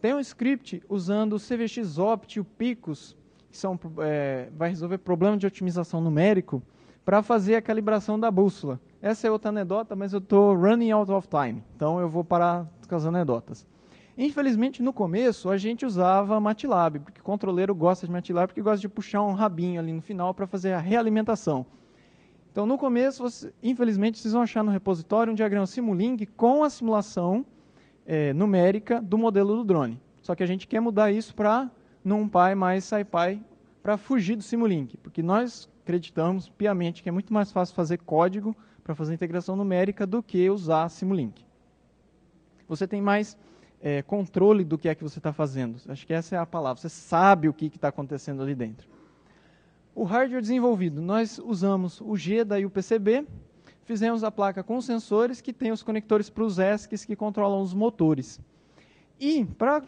Tem um script usando o CVX Opt e o Picos, que são, é, vai resolver problema de otimização numérico, para fazer a calibração da bússola. Essa é outra anedota, mas eu estou running out of time, então eu vou parar com as anedotas. Infelizmente, no começo, a gente usava MATLAB, porque o controleiro gosta de MATLAB, porque gosta de puxar um rabinho ali no final para fazer a realimentação. Então, no começo, você, infelizmente, vocês vão achar no repositório um diagrama Simulink com a simulação é, numérica do modelo do drone. Só que a gente quer mudar isso para NumPy mais SciPy, para fugir do Simulink, porque nós acreditamos piamente que é muito mais fácil fazer código para fazer integração numérica do que usar Simulink. Você tem mais é, controle do que é que você está fazendo. Acho que essa é a palavra. Você sabe o que está acontecendo ali dentro. O hardware desenvolvido, nós usamos o GEDA e o PCB, fizemos a placa com sensores que tem os conectores para os ESCs que controlam os motores. E para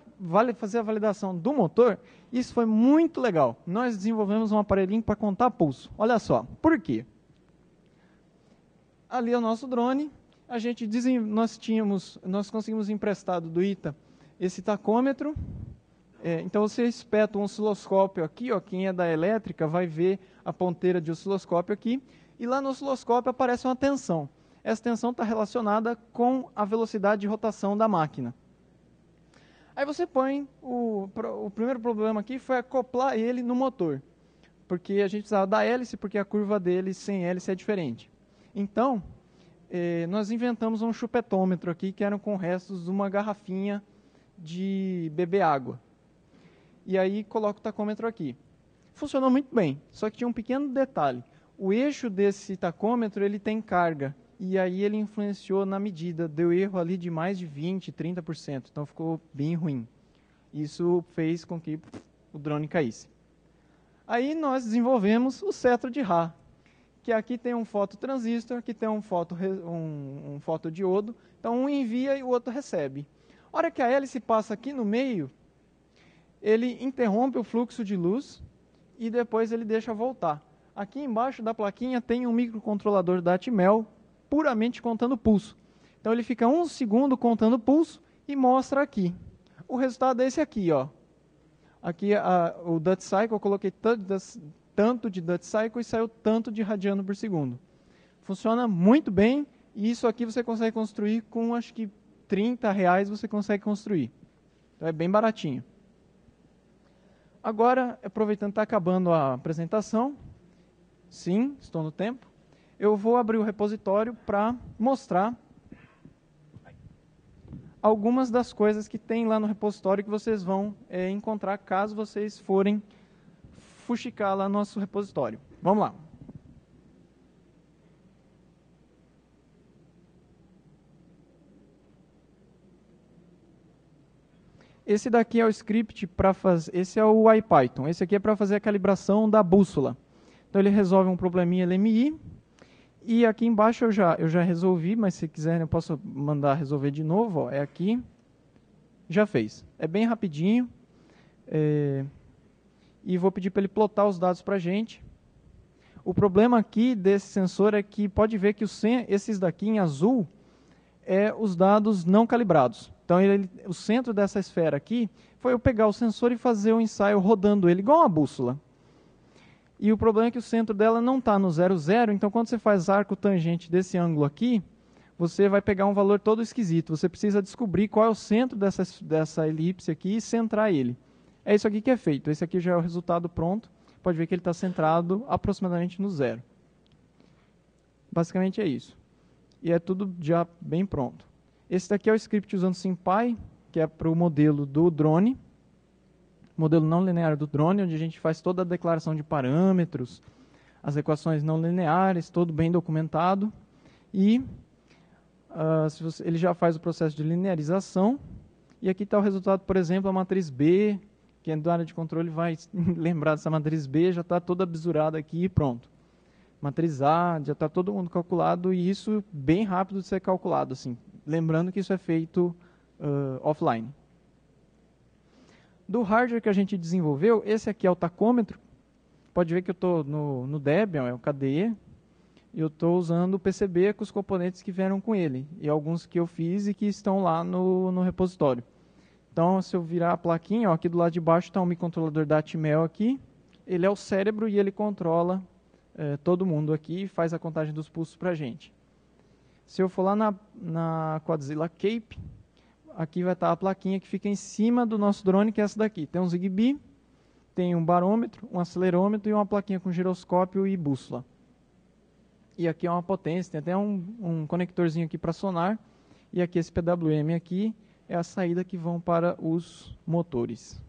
fazer a validação do motor, isso foi muito legal. Nós desenvolvemos um aparelhinho para contar pulso. Olha só, por quê? Ali é o nosso drone, a gente nós tínhamos, nós conseguimos emprestado do ITA esse tacômetro. É, então você espeta um osciloscópio aqui, ó, quem é da elétrica vai ver a ponteira de osciloscópio aqui, e lá no osciloscópio aparece uma tensão. Essa tensão está relacionada com a velocidade de rotação da máquina. Aí você põe o, o primeiro problema aqui foi acoplar ele no motor, porque a gente precisava da hélice, porque a curva dele sem hélice é diferente. Então, eh, nós inventamos um chupetômetro aqui, que eram com restos de uma garrafinha de beber água. E aí coloco o tacômetro aqui. Funcionou muito bem, só que tinha um pequeno detalhe. O eixo desse tacômetro ele tem carga, e aí ele influenciou na medida, deu erro ali de mais de 20, 30%, então ficou bem ruim. Isso fez com que o drone caísse. Aí nós desenvolvemos o cetro de Ra, que aqui tem um fototransistor, aqui tem um, foto, um, um fotodiodo, então um envia e o outro recebe. A hora que a hélice passa aqui no meio, ele interrompe o fluxo de luz e depois ele deixa voltar. Aqui embaixo da plaquinha tem um microcontrolador da Atmel puramente contando pulso. Então ele fica um segundo contando pulso e mostra aqui. O resultado é esse aqui, ó. Aqui a, o Dutch Cycle, eu coloquei tanto de Dutch Cycle e saiu tanto de radiano por segundo. Funciona muito bem e isso aqui você consegue construir com acho que 30 reais você consegue construir. Então é bem baratinho. Agora, aproveitando que está acabando a apresentação, sim, estou no tempo eu vou abrir o repositório para mostrar algumas das coisas que tem lá no repositório que vocês vão é, encontrar caso vocês forem fuxicar lá no nosso repositório. Vamos lá. Esse daqui é o script para fazer. Esse é o IPython. Esse aqui é para fazer a calibração da bússola. Então ele resolve um probleminha LMI e aqui embaixo eu já, eu já resolvi, mas se quiser eu posso mandar resolver de novo. Ó, é aqui. Já fez. É bem rapidinho. É, e vou pedir para ele plotar os dados para a gente. O problema aqui desse sensor é que pode ver que o, esses daqui em azul é os dados não calibrados. Então ele, o centro dessa esfera aqui foi eu pegar o sensor e fazer o um ensaio rodando ele igual uma bússola. E o problema é que o centro dela não está no zero, zero, então quando você faz arco tangente desse ângulo aqui, você vai pegar um valor todo esquisito. Você precisa descobrir qual é o centro dessa, dessa elipse aqui e centrar ele. É isso aqui que é feito. Esse aqui já é o resultado pronto. Pode ver que ele está centrado aproximadamente no zero. Basicamente é isso. E é tudo já bem pronto. Esse daqui é o script usando SimPy, que é para o modelo do drone modelo não linear do drone, onde a gente faz toda a declaração de parâmetros, as equações não lineares, tudo bem documentado. E uh, você, ele já faz o processo de linearização. E aqui está o resultado, por exemplo, a matriz B, que é do área de controle vai lembrar dessa matriz B, já está toda absurada aqui e pronto. Matriz A, já está todo mundo calculado e isso bem rápido de ser calculado. Assim. Lembrando que isso é feito uh, offline do hardware que a gente desenvolveu, esse aqui é o tacômetro. Pode ver que eu estou no, no Debian, é o KDE. Eu estou usando o PCB com os componentes que vieram com ele. E alguns que eu fiz e que estão lá no, no repositório. Então, se eu virar a plaquinha, ó, aqui do lado de baixo está um microcontrolador da Atmel aqui. Ele é o cérebro e ele controla é, todo mundo aqui e faz a contagem dos pulsos para a gente. Se eu for lá na, na Quadzilla Cape, aqui vai estar a plaquinha que fica em cima do nosso drone, que é essa daqui. Tem um Zigbee, tem um barômetro, um acelerômetro e uma plaquinha com giroscópio e bússola. E aqui é uma potência, tem até um, um conectorzinho aqui para sonar. E aqui esse PWM aqui é a saída que vão para os motores.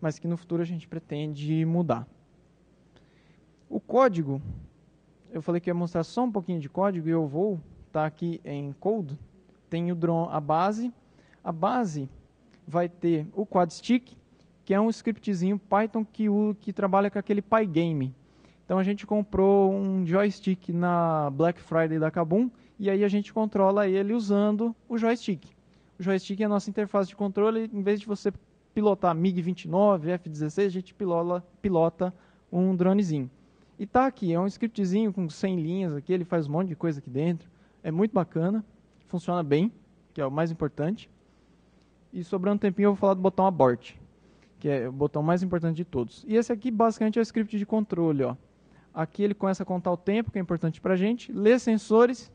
Mas que no futuro a gente pretende mudar. O código, eu falei que ia mostrar só um pouquinho de código e eu vou estar tá aqui em Code tem o drone, a base. A base vai ter o QuadStick, que é um scriptzinho Python que, que trabalha com aquele Pygame. Então a gente comprou um joystick na Black Friday da Kabum e aí a gente controla ele usando o joystick. O joystick é a nossa interface de controle, em vez de você pilotar MiG-29, F-16, a gente pilola, pilota um dronezinho. E tá aqui, é um scriptzinho com 100 linhas aqui, ele faz um monte de coisa aqui dentro, é muito bacana funciona bem, que é o mais importante. E sobrando tempinho eu vou falar do botão abort, que é o botão mais importante de todos. E esse aqui basicamente é o script de controle. Ó. Aqui ele começa a contar o tempo, que é importante para a gente, lê sensores.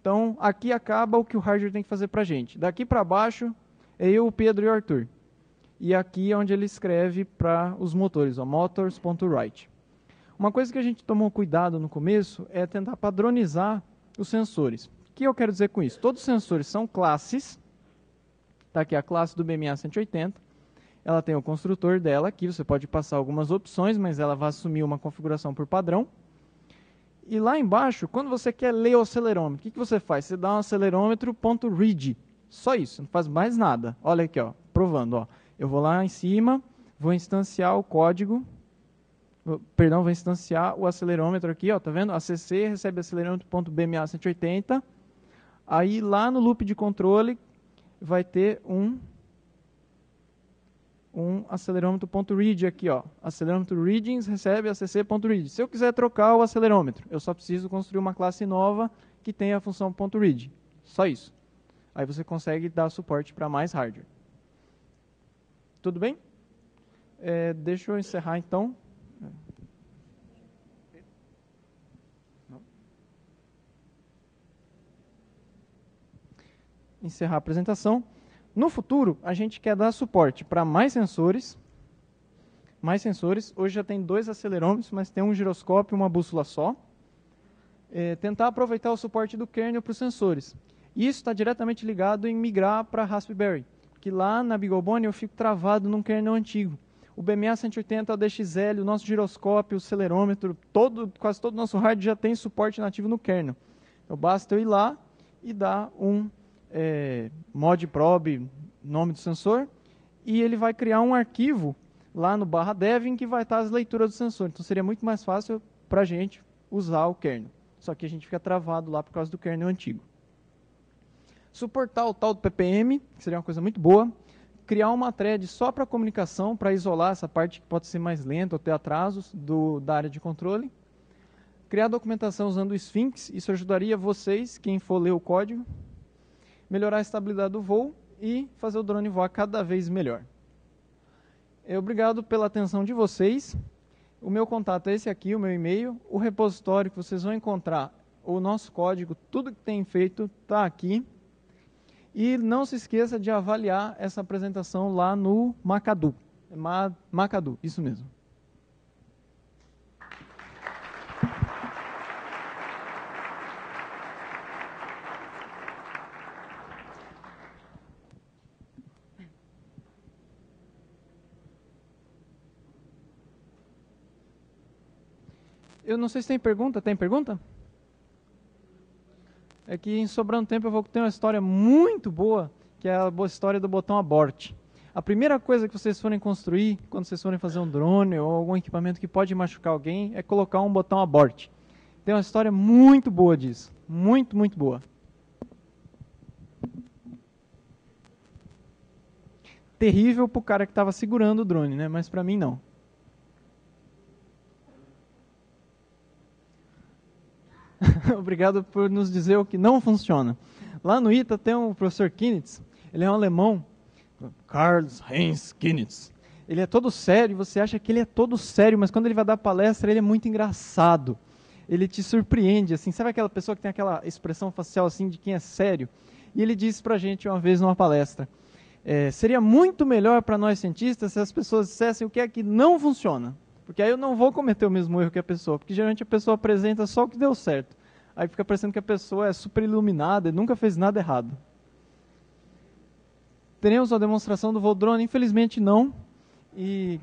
Então aqui acaba o que o hardware tem que fazer para a gente. Daqui para baixo é eu, o Pedro e o Arthur. E aqui é onde ele escreve para os motores, motors.write. Uma coisa que a gente tomou cuidado no começo é tentar padronizar os sensores que eu quero dizer com isso? Todos os sensores são classes. Está aqui a classe do BMA 180. Ela tem o construtor dela aqui, você pode passar algumas opções, mas ela vai assumir uma configuração por padrão. E lá embaixo, quando você quer ler o acelerômetro, o que, que você faz? Você dá um acelerômetro.read. Só isso, não faz mais nada. Olha aqui, ó, provando. Ó. Eu vou lá em cima, vou instanciar o código perdão, vou instanciar o acelerômetro aqui, ó, tá vendo? ACC recebe acelerômetro.bma180 Aí lá no loop de controle vai ter um um acelerômetro.read aqui, ó. Acelerômetro readings recebe acc.read. Se eu quiser trocar o acelerômetro, eu só preciso construir uma classe nova que tenha a função .read. Só isso. Aí você consegue dar suporte para mais hardware. Tudo bem? É, deixa eu encerrar então. encerrar a apresentação. No futuro, a gente quer dar suporte para mais sensores, mais sensores. Hoje já tem dois acelerômetros, mas tem um giroscópio e uma bússola só. É, tentar aproveitar o suporte do kernel para os sensores. Isso está diretamente ligado em migrar para Raspberry, que lá na BeagleBone eu fico travado num kernel antigo. O BMA 180, o DXL, o nosso giroscópio, o acelerômetro, todo, quase todo o nosso hardware já tem suporte nativo no kernel. Então basta eu ir lá e dar um é, mod probe nome do sensor e ele vai criar um arquivo lá no barra dev em que vai estar as leituras do sensor. Então seria muito mais fácil para a gente usar o kernel. Só que a gente fica travado lá por causa do kernel antigo. Suportar o tal do PPM, que seria uma coisa muito boa. Criar uma thread só para comunicação, para isolar essa parte que pode ser mais lenta ou ter atrasos do, da área de controle. Criar documentação usando o Sphinx, isso ajudaria vocês, quem for ler o código, melhorar a estabilidade do voo e fazer o drone voar cada vez melhor. É, obrigado pela atenção de vocês. O meu contato é esse aqui, o meu e-mail, o repositório que vocês vão encontrar, o nosso código, tudo que tem feito está aqui. E não se esqueça de avaliar essa apresentação lá no Macadu. É Macadu, isso mesmo. eu não sei se tem pergunta. Tem pergunta? É que em sobrando tempo eu vou ter uma história muito boa, que é a história do botão abort. A primeira coisa que vocês forem construir, quando vocês forem fazer um drone ou algum equipamento que pode machucar alguém, é colocar um botão abort. Tem uma história muito boa disso. Muito, muito boa. Terrível para o cara que estava segurando o drone, né? mas para mim não. obrigado por nos dizer o que não funciona. Lá no ITA tem um professor Kinitz, ele é um alemão, Carlos Heinz Kinitz. Ele é todo sério, você acha que ele é todo sério, mas quando ele vai dar palestra, ele é muito engraçado. Ele te surpreende, assim, sabe aquela pessoa que tem aquela expressão facial assim de quem é sério? E ele disse pra gente uma vez numa palestra: é, seria muito melhor para nós cientistas se as pessoas dissessem o que é que não funciona. Porque aí eu não vou cometer o mesmo erro que a pessoa, porque geralmente a pessoa apresenta só o que deu certo aí fica parecendo que a pessoa é super iluminada e nunca fez nada errado. Teremos uma demonstração do voo drone? Infelizmente não. E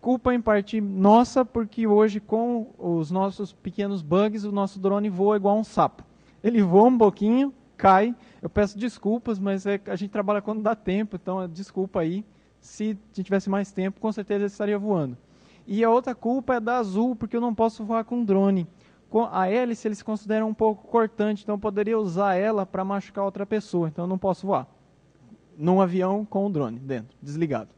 culpa em parte nossa, porque hoje com os nossos pequenos bugs, o nosso drone voa igual um sapo. Ele voa um pouquinho, cai. Eu peço desculpas, mas é, a gente trabalha quando dá tempo, então é desculpa aí. Se a gente tivesse mais tempo, com certeza ele estaria voando. E a outra culpa é da Azul, porque eu não posso voar com drone a hélice eles consideram um pouco cortante, então poderia usar ela para machucar outra pessoa, então eu não posso voar. Num avião com o drone dentro, desligado.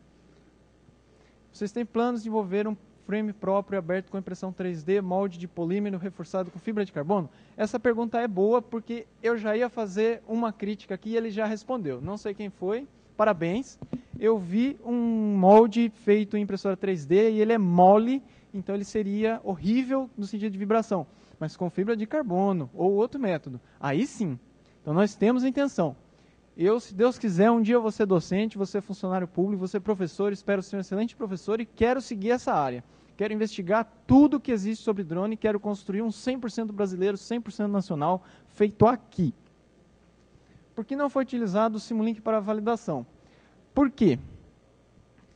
Vocês têm planos de desenvolver um frame próprio aberto com impressão 3D, molde de polímero reforçado com fibra de carbono? Essa pergunta é boa porque eu já ia fazer uma crítica aqui e ele já respondeu. Não sei quem foi, parabéns. Eu vi um molde feito em impressora 3D e ele é mole, então ele seria horrível no sentido de vibração mas com fibra de carbono ou outro método. Aí sim. Então nós temos a intenção. Eu, se Deus quiser, um dia você docente, você funcionário público, você professor, espero ser um excelente professor e quero seguir essa área. Quero investigar tudo que existe sobre drone, quero construir um 100% brasileiro, 100% nacional, feito aqui. Por que não foi utilizado o Simulink para validação? Por quê?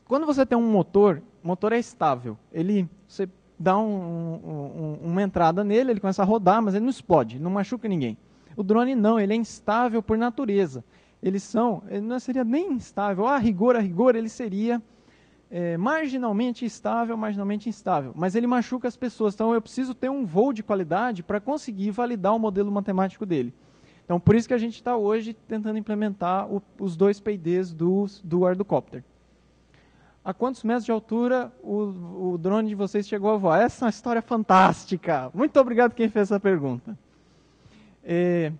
Quando você tem um motor, o motor é estável. Ele, você dá um, um, uma entrada nele, ele começa a rodar, mas ele não explode, não machuca ninguém. O drone não, ele é instável por natureza. Eles são, ele não seria nem instável, a rigor, a rigor, ele seria é, marginalmente estável, marginalmente instável, mas ele machuca as pessoas. Então eu preciso ter um voo de qualidade para conseguir validar o modelo matemático dele. Então por isso que a gente está hoje tentando implementar o, os dois PIDs do, do Arducopter a quantos metros de altura o, o drone de vocês chegou a voar? Essa é uma história fantástica. Muito obrigado quem fez essa pergunta. É,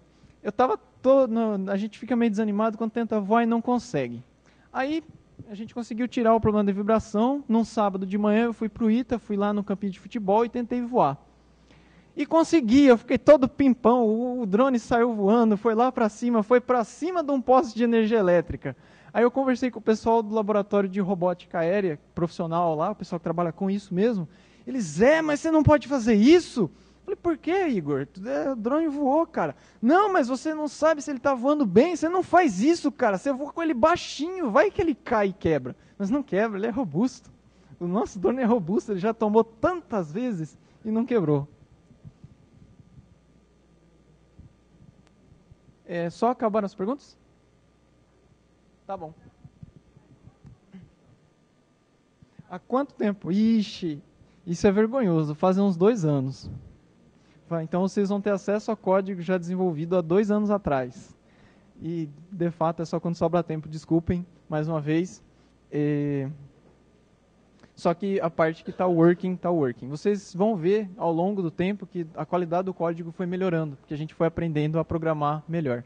eu estava todo, a gente fica meio desanimado quando tenta voar e não consegue. Aí a gente conseguiu tirar o problema de vibração. Num sábado de manhã eu fui para o Ita, fui lá no campinho de futebol e tentei voar. E consegui, eu fiquei todo pimpão, o, o drone saiu voando, foi lá para cima, foi para cima de um poste de energia elétrica. Aí eu conversei com o pessoal do laboratório de robótica aérea, profissional lá, o pessoal que trabalha com isso mesmo. Eles, é, mas você não pode fazer isso? Eu falei, por que, Igor? É, o drone voou, cara. Não, mas você não sabe se ele está voando bem. Você não faz isso, cara. Você voa com ele baixinho. Vai que ele cai e quebra. Mas não quebra, ele é robusto. O nosso drone é robusto. Ele já tomou tantas vezes e não quebrou. É, só acabaram as perguntas? Tá bom. Há quanto tempo? Ixi, isso é vergonhoso, fazem uns dois anos. Então vocês vão ter acesso a código já desenvolvido há dois anos atrás. E, de fato, é só quando sobra tempo, desculpem, mais uma vez. É, só que a parte que está working, está working. Vocês vão ver ao longo do tempo que a qualidade do código foi melhorando, porque a gente foi aprendendo a programar melhor.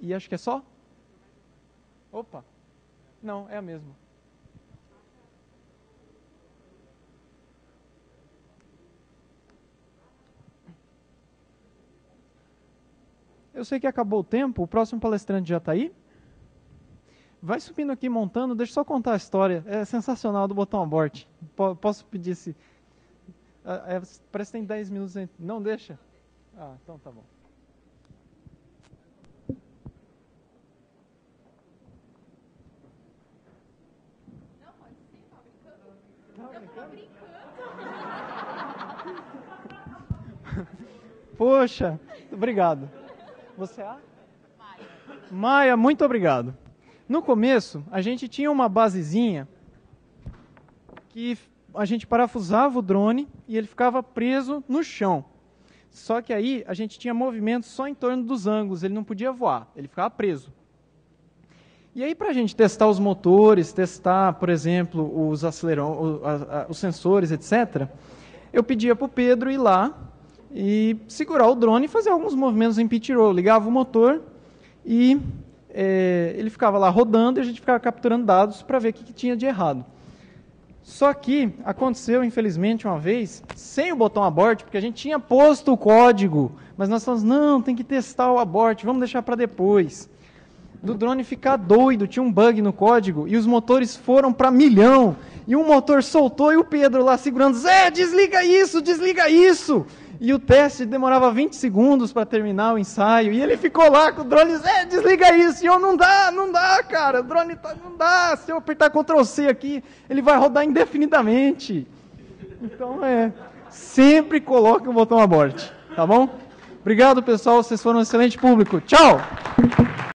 E acho que é só. Opa! Não, é a mesma. Eu sei que acabou o tempo, o próximo palestrante já está aí. Vai subindo aqui montando, deixa eu só contar a história. É sensacional do botão abort. posso pedir se. Ah, é, parece que tem 10 minutos. Não deixa? Ah, então tá bom. Poxa, obrigado. Você é a? Maia. Maia, muito obrigado. No começo, a gente tinha uma basezinha que a gente parafusava o drone e ele ficava preso no chão. Só que aí a gente tinha movimento só em torno dos ângulos, ele não podia voar, ele ficava preso. E aí, para a gente testar os motores, testar, por exemplo, os acelerão, os sensores, etc., eu pedia para o Pedro ir lá e segurar o drone e fazer alguns movimentos em pit roll. Ligava o motor e é, ele ficava lá rodando e a gente ficava capturando dados para ver o que, que tinha de errado. Só que aconteceu, infelizmente, uma vez, sem o botão abort, porque a gente tinha posto o código, mas nós falamos, não, tem que testar o abort, vamos deixar para depois do drone ficar doido, tinha um bug no código e os motores foram para milhão. E um motor soltou e o Pedro lá segurando, Zé, desliga isso, desliga isso. E o teste demorava 20 segundos para terminar o ensaio. E ele ficou lá com o drone, Zé, desliga isso. E eu, não dá, não dá, cara. O drone tá, não dá. Se eu apertar Ctrl C aqui, ele vai rodar indefinidamente. Então é, sempre coloque o botão aborte, tá bom? Obrigado, pessoal. Vocês foram um excelente público. Tchau!